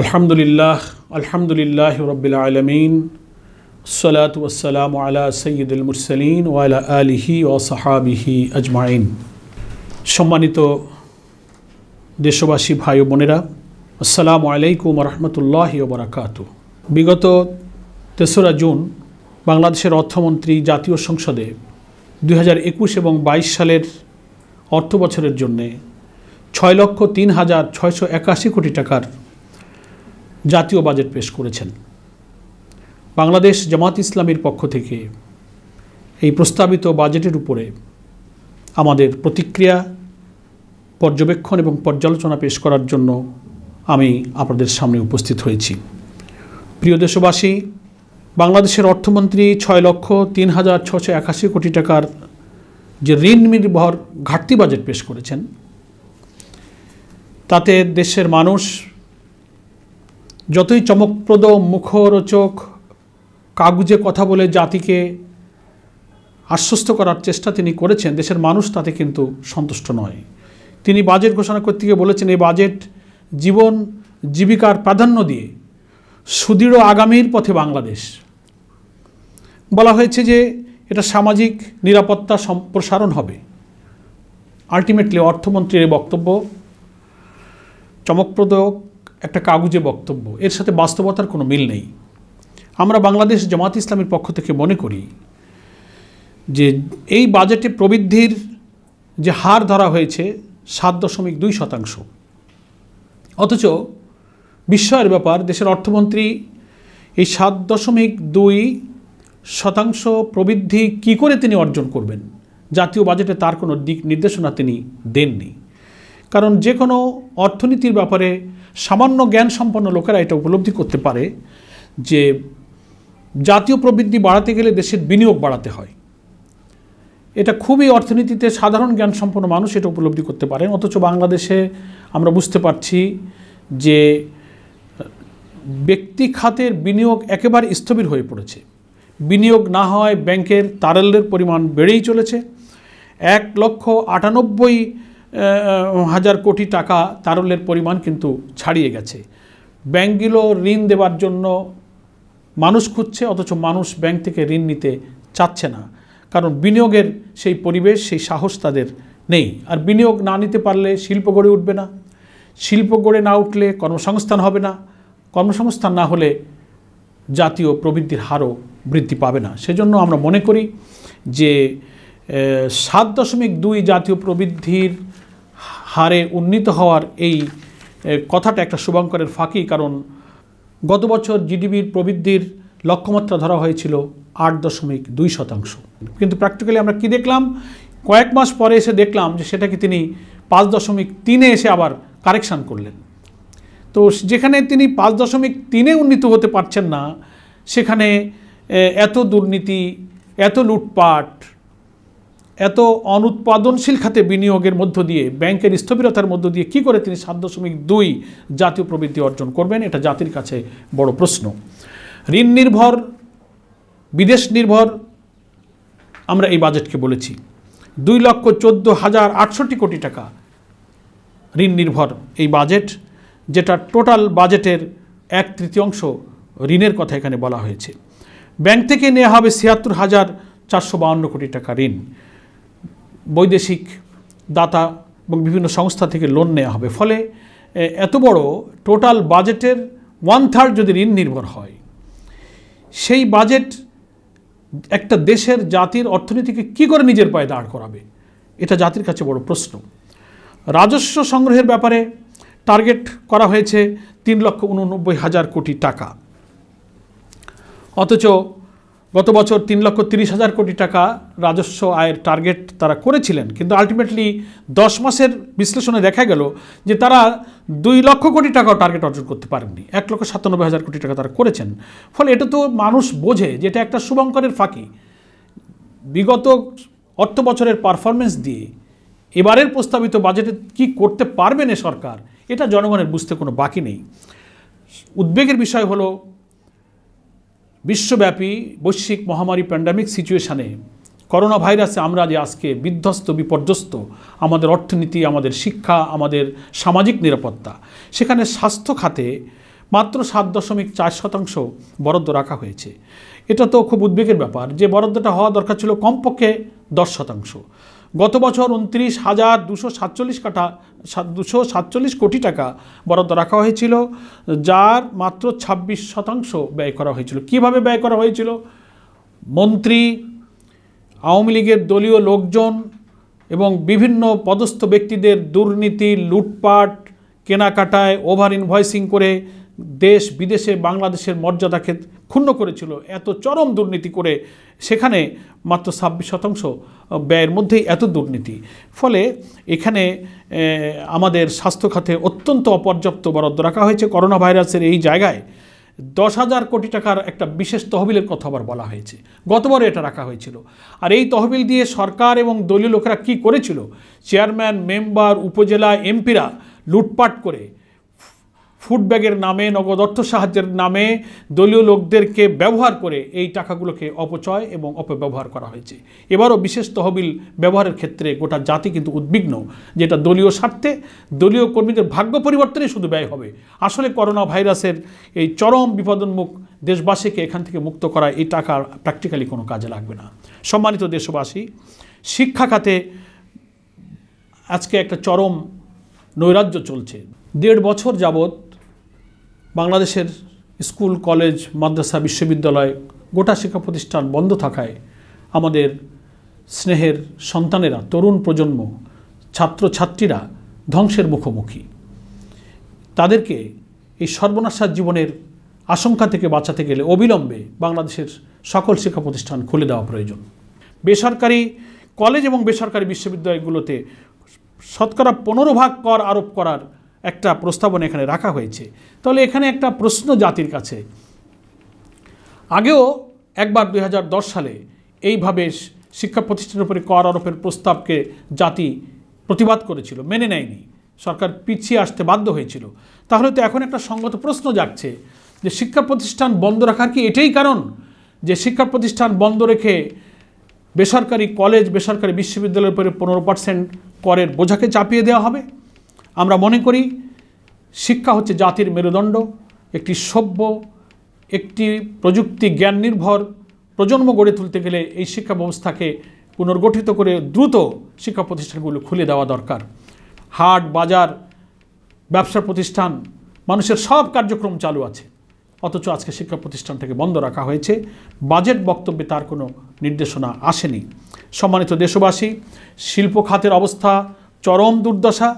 আলহামদুলিল্লাহ আলহামদুলিল্লাহ রবিল আলমিন সালাত ওসালাম আলা সৈয়দুল মুরসলিন ওয়ালা আলিহি ও সাহাবিহি আজমাইন সম্মানিত দেশবাসী ভাই বোনেরা আসসালামু আলাইকুম রহমতুল্লাহ বরাকাত বিগত তেসরা জুন বাংলাদেশের অর্থমন্ত্রী জাতীয় সংসদে দুই হাজার একুশ এবং বাইশ সালের অর্থ বছরের জন্যে ছয় লক্ষ তিন হাজার ছয়শো একাশি কোটি টাকার জাতীয় বাজেট পেশ করেছেন বাংলাদেশ জামাত ইসলামীর পক্ষ থেকে এই প্রস্তাবিত বাজেটের উপরে আমাদের প্রতিক্রিয়া পর্যবেক্ষণ এবং পর্যালোচনা পেশ করার জন্য আমি আপনাদের সামনে উপস্থিত হয়েছি প্রিয় দেশবাসী বাংলাদেশের অর্থমন্ত্রী ছয় লক্ষ তিন হাজার ছশো একাশি কোটি টাকার যে ঋণ নির্ভর ঘাটতি বাজেট পেশ করেছেন তাতে দেশের মানুষ যতই চমকপ্রদ মুখরোচক কাগুজে কথা বলে জাতিকে আশ্বস্ত করার চেষ্টা তিনি করেছেন দেশের মানুষ তাতে কিন্তু সন্তুষ্ট নয় তিনি বাজেট ঘোষণা করতে গিয়ে বলেছেন এই বাজেট জীবন জীবিকার প্রাধান্য দিয়ে সুদৃঢ় আগামীর পথে বাংলাদেশ বলা হয়েছে যে এটা সামাজিক নিরাপত্তা সম্প্রসারণ হবে আলটিমেটলি অর্থমন্ত্রীর এই বক্তব্য চমকপ্রদ একটা কাগজে বক্তব্য এর সাথে বাস্তবতার কোনো মিল নেই আমরা বাংলাদেশ জামাত ইসলামের পক্ষ থেকে মনে করি যে এই বাজেটে প্রবৃদ্ধির যে হার ধরা হয়েছে সাত দশমিক দুই শতাংশ অথচ বিস্ময়ের ব্যাপার দেশের অর্থমন্ত্রী এই সাত দশমিক দুই শতাংশ প্রবৃদ্ধি কি করে তিনি অর্জন করবেন জাতীয় বাজেটে তার কোনো দিক নির্দেশনা তিনি দেননি কারণ যে কোনো অর্থনীতির ব্যাপারে সামান্য জ্ঞান সম্পন্ন লোকেরা এটা উপলব্ধি করতে পারে যে জাতীয় প্রবৃদ্ধি বাড়াতে গেলে দেশের বিনিয়োগ বাড়াতে হয় এটা খুবই অর্থনীতিতে সাধারণ জ্ঞান সম্পন্ন মানুষ এটা উপলব্ধি করতে পারেন অথচ বাংলাদেশে আমরা বুঝতে পারছি যে ব্যক্তি খাতের বিনিয়োগ একেবারে স্থবির হয়ে পড়েছে বিনিয়োগ না হয় ব্যাংকের তারল্যের পরিমাণ বেড়েই চলেছে এক লক্ষ আটানব্বই হাজার কোটি টাকা তারল্যের পরিমাণ কিন্তু ছাড়িয়ে গেছে ব্যাংকগুলো ঋণ দেওয়ার জন্য মানুষ খুঁজছে অথচ মানুষ ব্যাংক থেকে ঋণ নিতে চাচ্ছে না কারণ বিনিয়োগের সেই পরিবেশ সেই সাহস তাদের নেই আর বিনিয়োগ না নিতে পারলে শিল্প গড়ে উঠবে না শিল্প গড়ে না উঠলে কর্মসংস্থান হবে না কর্মসংস্থান না হলে জাতীয় প্রবৃদ্ধির হারও বৃদ্ধি পাবে না সেজন্য আমরা মনে করি যে সাত দশমিক দুই জাতীয় প্রবৃদ্ধির হারে উন্নীত হওয়ার এই কথাটা একটা শুভঙ্করের ফাঁকি কারণ গত বছর জিডিপির প্রবৃদ্ধির লক্ষ্যমাত্রা ধরা হয়েছিল আট দশমিক দুই শতাংশ কিন্তু প্র্যাকটিক্যালি আমরা কি দেখলাম কয়েক মাস পরে এসে দেখলাম যে সেটাকে তিনি পাঁচ দশমিক তিনে এসে আবার কারেকশান করলেন তো যেখানে তিনি পাঁচ দশমিক তিনে উন্নীত হতে পারছেন না সেখানে এত দুর্নীতি এত লুটপাট এত অনুৎপাদনশীল খাতে বিনিয়োগের মধ্য দিয়ে ব্যাংকের স্থবিরতার মধ্য দিয়ে কি করে তিনি সাত দশমিক দুই জাতীয় প্রবৃদ্ধি অর্জন করবেন এটা জাতির কাছে বড় প্রশ্ন ঋণ নির্ভর বিদেশ নির্ভর আমরা এই বাজেটকে বলেছি দুই লক্ষ চোদ্দ হাজার আটষট্টি কোটি টাকা ঋণ নির্ভর এই বাজেট যেটা টোটাল বাজেটের এক তৃতীয়াংশ ঋণের কথা এখানে বলা হয়েছে ব্যাংক থেকে নেওয়া হবে ছিয়াত্তর হাজার চারশো বাউন্ন কোটি টাকা ঋণ বৈদেশিক দাতা এবং বিভিন্ন সংস্থা থেকে লোন নেওয়া হবে ফলে এত বড় টোটাল বাজেটের ওয়ান থার্ড যদি ঋণ নির্ভর হয় সেই বাজেট একটা দেশের জাতির অর্থনীতিকে কি করে নিজের পায়ে দাঁড় করাবে এটা জাতির কাছে বড় প্রশ্ন রাজস্ব সংগ্রহের ব্যাপারে টার্গেট করা হয়েছে তিন লক্ষ উননব্বই হাজার কোটি টাকা অথচ গত বছর তিন লক্ষ তিরিশ হাজার কোটি টাকা রাজস্ব আয়ের টার্গেট তারা করেছিলেন কিন্তু আলটিমেটলি দশ মাসের বিশ্লেষণে দেখা গেল যে তারা দুই লক্ষ কোটি টাকাও টার্গেট অর্জন করতে পারেননি এক লক্ষ সাতানব্বই হাজার কোটি টাকা তারা করেছেন ফলে এটা তো মানুষ বোঝে যে এটা একটা শুভঙ্করের ফাঁকি বিগত অর্থ বছরের পারফরমেন্স দিয়ে এবারের প্রস্তাবিত বাজেটে কি করতে পারবেন এ সরকার এটা জনগণের বুঝতে কোনো বাকি নেই উদ্বেগের বিষয় হলো বিশ্বব্যাপী বৈশ্বিক মহামারী প্যান্ডামিক সিচুয়েশানে করোনা ভাইরাসে আমরা যে আজকে বিধ্বস্ত বিপর্যস্ত আমাদের অর্থনীতি আমাদের শিক্ষা আমাদের সামাজিক নিরাপত্তা সেখানে স্বাস্থ্য খাতে মাত্র সাত দশমিক চার শতাংশ বরাদ্দ রাখা হয়েছে এটা তো খুব উদ্বেগের ব্যাপার যে বরাদ্দটা হওয়া দরকার ছিল কমপক্ষে দশ শতাংশ গত বছর উনত্রিশ হাজার দুশো সাতচল্লিশ কাঠা দুশো সাতচল্লিশ কোটি টাকা বরাদ্দ রাখা হয়েছিল যার মাত্র ২৬ শতাংশ ব্যয় করা হয়েছিল কিভাবে ব্যয় করা হয়েছিল মন্ত্রী আওয়ামী লীগের দলীয় লোকজন এবং বিভিন্ন পদস্থ ব্যক্তিদের দুর্নীতি লুটপাট কেনাকাটায় ওভার ইনভয়েসিং করে দেশ বিদেশে বাংলাদেশের মর্যাদাকে ক্ষুণ্ণ করেছিল এত চরম দুর্নীতি করে সেখানে মাত্র ছাব্বিশ শতাংশ ব্যয়ের মধ্যেই এত দুর্নীতি ফলে এখানে আমাদের স্বাস্থ্য খাতে অত্যন্ত অপর্যাপ্ত বরাদ্দ রাখা হয়েছে করোনা ভাইরাসের এই জায়গায় দশ হাজার কোটি টাকার একটা বিশেষ তহবিলের কথা আবার বলা হয়েছে গতবারও এটা রাখা হয়েছিল আর এই তহবিল দিয়ে সরকার এবং দলীয় লোকেরা কি করেছিল চেয়ারম্যান মেম্বার উপজেলা এমপিরা লুটপাট করে ফুড ব্যাগের নামে নগদ অর্থ সাহায্যের নামে দলীয় লোকদেরকে ব্যবহার করে এই টাকাগুলোকে অপচয় এবং অপব্যবহার করা হয়েছে এবারও বিশেষ তহবিল ব্যবহারের ক্ষেত্রে গোটা জাতি কিন্তু উদ্বিগ্ন যেটা দলীয় স্বার্থে দলীয় কর্মীদের ভাগ্য পরিবর্তনে শুধু ব্যয় হবে আসলে করোনা ভাইরাসের এই চরম বিপদন্মুখ দেশবাসীকে এখান থেকে মুক্ত করা এই টাকা প্র্যাকটিক্যালি কোনো কাজে লাগবে না সম্মানিত দেশবাসী শিক্ষা খাতে আজকে একটা চরম নৈরাজ্য চলছে দেড় বছর যাবত বাংলাদেশের স্কুল কলেজ মাদ্রাসা বিশ্ববিদ্যালয় গোটা শিক্ষা প্রতিষ্ঠান বন্ধ থাকায় আমাদের স্নেহের সন্তানেরা তরুণ প্রজন্ম ছাত্রছাত্রীরা ধ্বংসের মুখোমুখি তাদেরকে এই সর্বনাশার জীবনের আশঙ্কা থেকে বাঁচাতে গেলে অবিলম্বে বাংলাদেশের সকল শিক্ষা প্রতিষ্ঠান খুলে দেওয়া প্রয়োজন বেসরকারি কলেজ এবং বেসরকারি বিশ্ববিদ্যালয়গুলোতে শতকরা পনেরো ভাগ কর আরোপ করার একটা প্রস্তাবনা এখানে রাখা হয়েছে তাহলে এখানে একটা প্রশ্ন জাতির কাছে আগেও একবার দুই সালে এইভাবে শিক্ষা প্রতিষ্ঠানের উপরে কর আরোপের প্রস্তাবকে জাতি প্রতিবাদ করেছিল মেনে নেয়নি সরকার পিছিয়ে আসতে বাধ্য হয়েছিল তাহলে তো এখন একটা সঙ্গত প্রশ্ন যাচ্ছে যে শিক্ষা প্রতিষ্ঠান বন্ধ রাখার কি এটাই কারণ যে শিক্ষা প্রতিষ্ঠান বন্ধ রেখে বেসরকারি কলেজ বেসরকারি বিশ্ববিদ্যালয়ের উপরে পনেরো পার্সেন্ট করের বোঝাকে চাপিয়ে দেওয়া হবে আমরা মনে করি শিক্ষা হচ্ছে জাতির মেরুদণ্ড একটি সভ্য একটি প্রযুক্তি জ্ঞান নির্ভর প্রজন্ম গড়ে তুলতে গেলে এই শিক্ষা ব্যবস্থাকে পুনর্গঠিত করে দ্রুত শিক্ষা প্রতিষ্ঠানগুলো খুলে দেওয়া দরকার হাট বাজার ব্যবসা প্রতিষ্ঠান মানুষের সব কার্যক্রম চালু আছে অথচ আজকে শিক্ষা প্রতিষ্ঠান থেকে বন্ধ রাখা হয়েছে বাজেট বক্তব্যে তার কোনো নির্দেশনা আসেনি সম্মানিত দেশবাসী শিল্প খাতের অবস্থা চরম দুর্দশা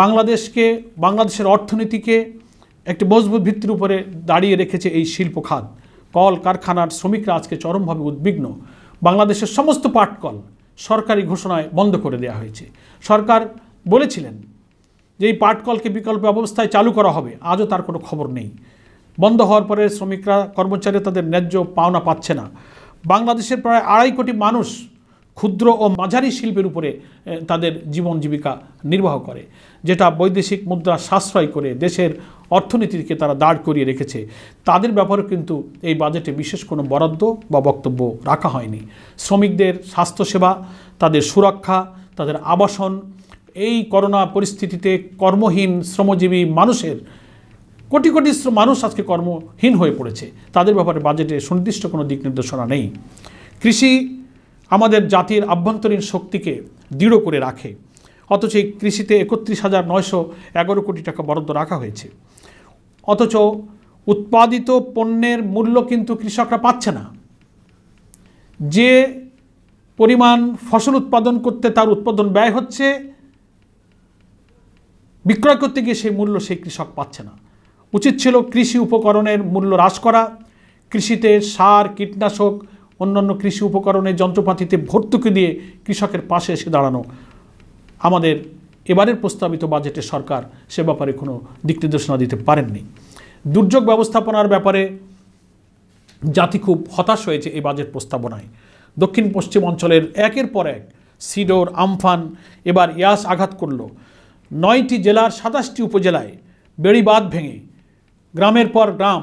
বাংলাদেশকে বাংলাদেশের অর্থনীতিকে একটি মজবুত ভিত্তির উপরে দাঁড়িয়ে রেখেছে এই শিল্প খাত কল কারখানার শ্রমিকরা আজকে চরমভাবে উদ্বিগ্ন বাংলাদেশের সমস্ত পাটকল সরকারি ঘোষণায় বন্ধ করে দেয়া হয়েছে সরকার বলেছিলেন যে এই পাটকলকে বিকল্প অবস্থায় চালু করা হবে আজও তার কোনো খবর নেই বন্ধ হওয়ার পরে শ্রমিকরা কর্মচারী তাদের ন্যায্য পাওনা পাচ্ছে না বাংলাদেশের প্রায় আড়াই কোটি মানুষ ক্ষুদ্র ও মাঝারি শিল্পের উপরে তাদের জীবন জীবিকা নির্বাহ করে যেটা বৈদেশিক মুদ্রা সাশ্রয় করে দেশের অর্থনীতিকে তারা দাঁড় করিয়ে রেখেছে তাদের ব্যাপারে কিন্তু এই বাজেটে বিশেষ কোনো বরাদ্দ বা বক্তব্য রাখা হয়নি শ্রমিকদের স্বাস্থ্যসেবা তাদের সুরক্ষা তাদের আবাসন এই করোনা পরিস্থিতিতে কর্মহীন শ্রমজীবী মানুষের কোটি কোটি মানুষ আজকে কর্মহীন হয়ে পড়েছে তাদের ব্যাপারে বাজেটে সুনির্দিষ্ট কোনো দিক নির্দেশনা নেই কৃষি আমাদের জাতির আভ্যন্তরীণ শক্তিকে দৃঢ় করে রাখে অথচ এই কৃষিতে একত্রিশ হাজার নয়শো এগারো কোটি টাকা বরাদ্দ রাখা হয়েছে অথচ উৎপাদিত পণ্যের মূল্য কিন্তু কৃষকরা পাচ্ছে না যে পরিমাণ ফসল উৎপাদন করতে তার উৎপাদন ব্যয় হচ্ছে বিক্রয় করতে গিয়ে সেই মূল্য সেই কৃষক পাচ্ছে না উচিত ছিল কৃষি উপকরণের মূল্য হ্রাস করা কৃষিতে সার কীটনাশক অন্যান্য কৃষি উপকরণে যন্ত্রপাতিতে ভর্তুকি দিয়ে কৃষকের পাশে এসে দাঁড়ানো আমাদের এবারের প্রস্তাবিত বাজেটে সরকার সে ব্যাপারে কোনো দিক নির্দেশনা দিতে পারেননি দুর্যোগ ব্যবস্থাপনার ব্যাপারে জাতি খুব হতাশ হয়েছে এই বাজেট প্রস্তাবনায় দক্ষিণ পশ্চিম অঞ্চলের একের পর এক সিডোর আমফান এবার ইয়াস আঘাত করল নয়টি জেলার সাতাশটি উপজেলায় বেড়িবাঁধ ভেঙে গ্রামের পর গ্রাম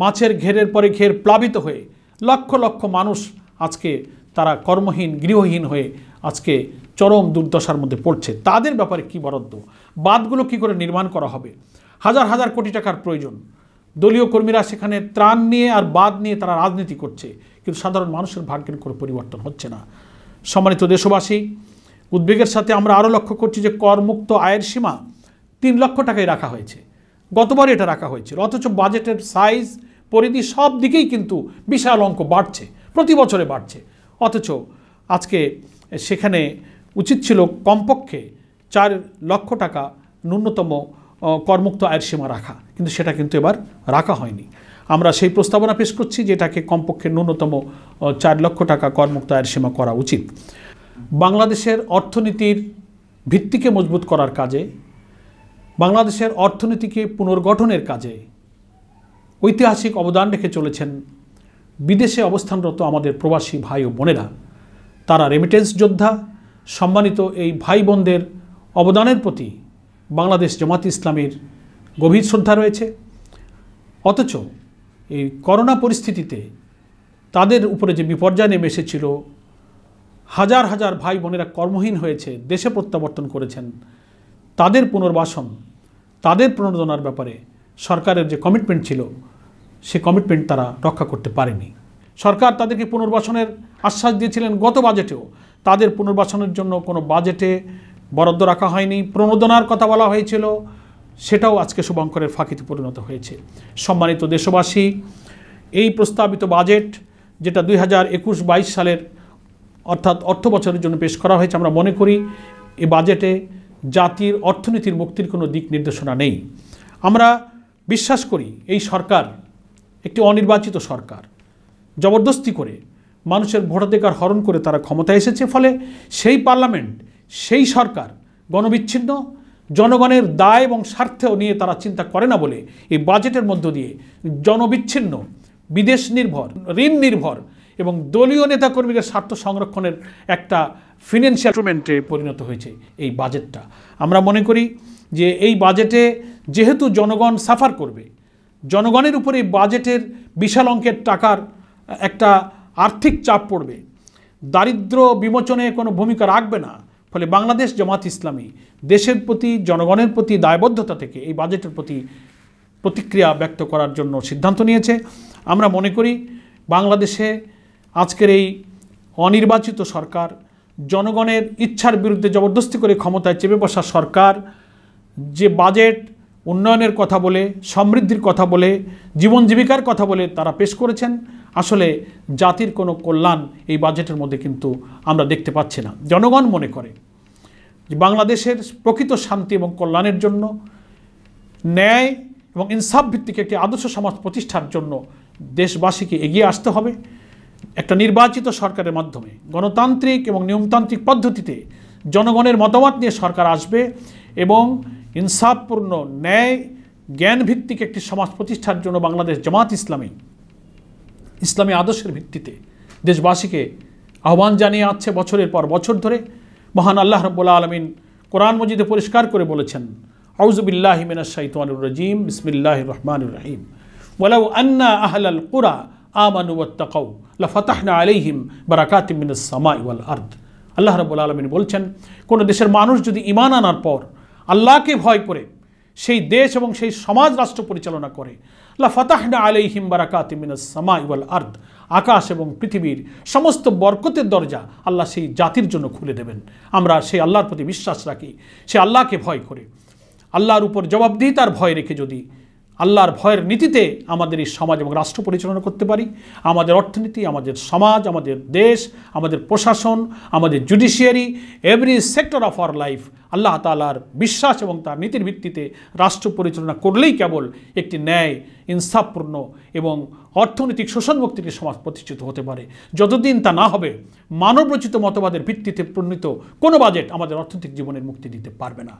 মাছের ঘেরের পরে ঘের প্লাবিত হয়ে লক্ষ লক্ষ মানুষ আজকে তারা কর্মহীন গৃহহীন হয়ে আজকে চরম দুর্দশার মধ্যে পড়ছে তাদের ব্যাপারে কি বরাদ্দ বাদগুলো কি করে নির্মাণ করা হবে হাজার হাজার কোটি টাকার প্রয়োজন দলীয় কর্মীরা সেখানে ত্রাণ নিয়ে আর বাদ নিয়ে তারা রাজনীতি করছে কিন্তু সাধারণ মানুষের ভাগ্যের কোনো পরিবর্তন হচ্ছে না সম্মানিত দেশবাসী উদ্বেগের সাথে আমরা আরও লক্ষ্য করছি যে করমুক্ত আয়ের সীমা তিন লক্ষ টাকায় রাখা হয়েছে গতবারই এটা রাখা হয়েছিল অথচ বাজেটের সাইজ পরিধি সব দিকেই কিন্তু বিশাল অঙ্ক বাড়ছে প্রতি বছরে বাড়ছে অথচ আজকে সেখানে উচিত ছিল কমপক্ষে চার লক্ষ টাকা ন্যূনতম কর্মুক্ত আয়ের সীমা রাখা কিন্তু সেটা কিন্তু এবার রাখা হয়নি আমরা সেই প্রস্তাবনা পেশ করছি যেটাকে কমপক্ষে ন্যূনতম চার লক্ষ টাকা কর্মুক্ত আয়ের সীমা করা উচিত বাংলাদেশের অর্থনীতির ভিত্তিকে মজবুত করার কাজে বাংলাদেশের অর্থনীতিকে পুনর্গঠনের কাজে ঐতিহাসিক অবদান রেখে চলেছেন বিদেশে অবস্থানরত আমাদের প্রবাসী ভাই ও বোনেরা তারা রেমিটেন্স যোদ্ধা সম্মানিত এই ভাই বোনদের অবদানের প্রতি বাংলাদেশ জামাত ইসলামের গভীর শ্রদ্ধা রয়েছে অথচ এই করোনা পরিস্থিতিতে তাদের উপরে যে বিপর্যয় নেমে এসেছিল হাজার হাজার ভাই বোনেরা কর্মহীন হয়েছে দেশে প্রত্যাবর্তন করেছেন তাদের পুনর্বাসন তাদের প্রণোদনার ব্যাপারে সরকারের যে কমিটমেন্ট ছিল সে কমিটমেন্ট তারা রক্ষা করতে পারেনি সরকার তাদেরকে পুনর্বাসনের আশ্বাস দিয়েছিলেন গত বাজেটেও তাদের পুনর্বাসনের জন্য কোনো বাজেটে বরাদ্দ রাখা হয়নি প্রণোদনার কথা বলা হয়েছিল সেটাও আজকে শুভঙ্করের ফাঁকিতে পরিণত হয়েছে সম্মানিত দেশবাসী এই প্রস্তাবিত বাজেট যেটা দুই হাজার একুশ বাইশ সালের অর্থাৎ অর্থ বছরের জন্য পেশ করা হয়েছে আমরা মনে করি এ বাজেটে জাতির অর্থনীতির মুক্তির কোনো দিক নির্দেশনা নেই আমরা বিশ্বাস করি এই সরকার একটি অনির্বাচিত সরকার জবরদস্তি করে মানুষের ভোটাধিকার হরণ করে তারা ক্ষমতায় এসেছে ফলে সেই পার্লামেন্ট সেই সরকার গণবিচ্ছিন্ন জনগণের দায় এবং স্বার্থেও নিয়ে তারা চিন্তা করে না বলে এই বাজেটের মধ্য দিয়ে জনবিচ্ছিন্ন বিদেশ নির্ভর ঋণ নির্ভর এবং দলীয় নেতাকর্মীদের স্বার্থ সংরক্ষণের একটা ফিনান্সিয়াল ইনস্ট্রুমেন্টে পরিণত হয়েছে এই বাজেটটা আমরা মনে করি যে এই বাজেটে যেহেতু জনগণ সাফার করবে জনগণের উপরে বাজেটের বিশাল অঙ্কের টাকার একটা আর্থিক চাপ পড়বে দারিদ্র বিমোচনে কোনো ভূমিকা রাখবে না ফলে বাংলাদেশ জামাত ইসলামী দেশের প্রতি জনগণের প্রতি দায়বদ্ধতা থেকে এই বাজেটের প্রতি প্রতিক্রিয়া ব্যক্ত করার জন্য সিদ্ধান্ত নিয়েছে আমরা মনে করি বাংলাদেশে আজকের এই অনির্বাচিত সরকার জনগণের ইচ্ছার বিরুদ্ধে জবরদস্তি করে ক্ষমতায় চেপে বসা সরকার যে বাজেট উন্নয়নের কথা বলে সমৃদ্ধির কথা বলে জীবন জীবিকার কথা বলে তারা পেশ করেছেন আসলে জাতির কোনো কল্যাণ এই বাজেটের মধ্যে কিন্তু আমরা দেখতে পাচ্ছি না জনগণ মনে করে বাংলাদেশের প্রকৃত শান্তি এবং কল্যাণের জন্য ন্যায় এবং ইনসাফ ভিত্তিক একটি আদর্শ সমাজ প্রতিষ্ঠার জন্য দেশবাসীকে এগিয়ে আসতে হবে একটা নির্বাচিত সরকারের মাধ্যমে গণতান্ত্রিক এবং নিয়মতান্ত্রিক পদ্ধতিতে জনগণের মতামত নিয়ে সরকার আসবে এবং ইনসাফপূর্ণ ন্যায় জ্ঞানভিত্তিক একটি সমাজ প্রতিষ্ঠার জন্য বাংলাদেশ জামাত ইসলামী ইসলামী আদর্শের ভিত্তিতে দেশবাসীকে আহ্বান জানিয়ে আসছে বছরের পর বছর ধরে মহান আল্লাহ রব্বুল্লা আলমিন কোরআন মজিদে পরিষ্কার করে বলেছেন আউজবিল্লাহ মিনাশাইতানুর রাজিম বিসমিল্লাহ রহমানুর রাহিম ওয়ালাউ আন্না আহলাল কুরা আমানু ওয়াত্তাকাউ লাফাতাহনা আলাইহিম বারাকাতিম মিনাস সামাই ওয়াল আরদ আল্লাহ রাব্বুল আলমিন বলছেন কোন দেশের মানুষ যদি ইমান আনার পর আল্লাহকে ভয় করে সেই দেশ এবং সেই সমাজ রাষ্ট্র পরিচালনা করে আল্লাহ না আলাই হিমবারাকাতিমিনাসমা ইউল আর্দ আকাশ এবং পৃথিবীর সমস্ত বরকতের দরজা আল্লাহ সেই জাতির জন্য খুলে দেবেন আমরা সেই আল্লাহর প্রতি বিশ্বাস রাখি সে আল্লাহকে ভয় করে আল্লাহর উপর জবাবদিহিতার ভয় রেখে যদি আল্লাহর ভয়ের নীতিতে আমাদের এই সমাজ এবং রাষ্ট্র পরিচালনা করতে পারি আমাদের অর্থনীতি আমাদের সমাজ আমাদের দেশ আমাদের প্রশাসন আমাদের judiciary every sector of our life আল্লাহ তালার বিশ্বাস এবং তার নীতির ভিত্তিতে রাষ্ট্র পরিচালনা করলেই কেবল একটি ন্যায় ইনসাফপূর্ণ এবং অর্থনৈতিক শোষণমুক্ত একটি সমাজ প্রতিষ্ঠিত হতে পারে যতদিন তা না হবে মানবরচিত মতবাদের ভিত্তিতে প্রণীত কোনো বাজেট আমাদের অর্থনৈতিক জীবনের মুক্তি দিতে পারবে না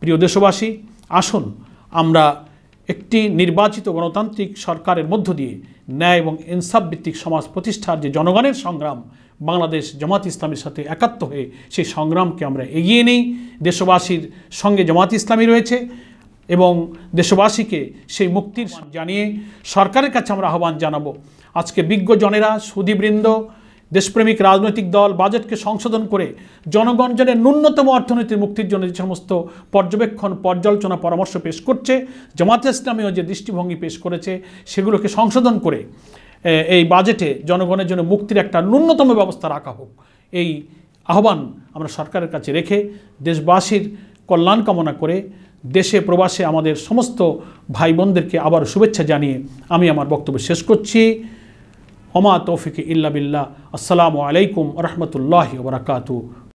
প্রিয় দেশবাসী আসুন আমরা একটি নির্বাচিত গণতান্ত্রিক সরকারের মধ্য দিয়ে ন্যায় এবং ইনসাফভিত্তিক সমাজ প্রতিষ্ঠার যে জনগণের সংগ্রাম বাংলাদেশ জামাত ইসলামের সাথে একাত্ম হয়ে সেই সংগ্রামকে আমরা এগিয়ে নিই দেশবাসীর সঙ্গে জামাত ইসলামী রয়েছে এবং দেশবাসীকে সেই মুক্তির জানিয়ে সরকারের কাছে আমরা আহ্বান জানাবো আজকে বিজ্ঞজনেরা সুদীবৃন্দ দেশপ্রেমিক রাজনৈতিক দল বাজেটকে সংশোধন করে জনগণ ন্যূনতম অর্থনীতির মুক্তির জন্য যে সমস্ত পর্যবেক্ষণ পর্যালোচনা পরামর্শ পেশ করছে জামাতে ইসলামীয় যে দৃষ্টিভঙ্গি পেশ করেছে সেগুলোকে সংশোধন করে এই বাজেটে জনগণের জন্য মুক্তির একটা ন্যূনতম ব্যবস্থা রাখা হোক এই আহ্বান আমরা সরকারের কাছে রেখে দেশবাসীর কল্যাণ কামনা করে দেশে প্রবাসে আমাদের সমস্ত ভাই বোনদেরকে আবার শুভেচ্ছা জানিয়ে আমি আমার বক্তব্য শেষ করছি وما توفيق إلا بالله السلام عليكم ورحمة الله وبركاته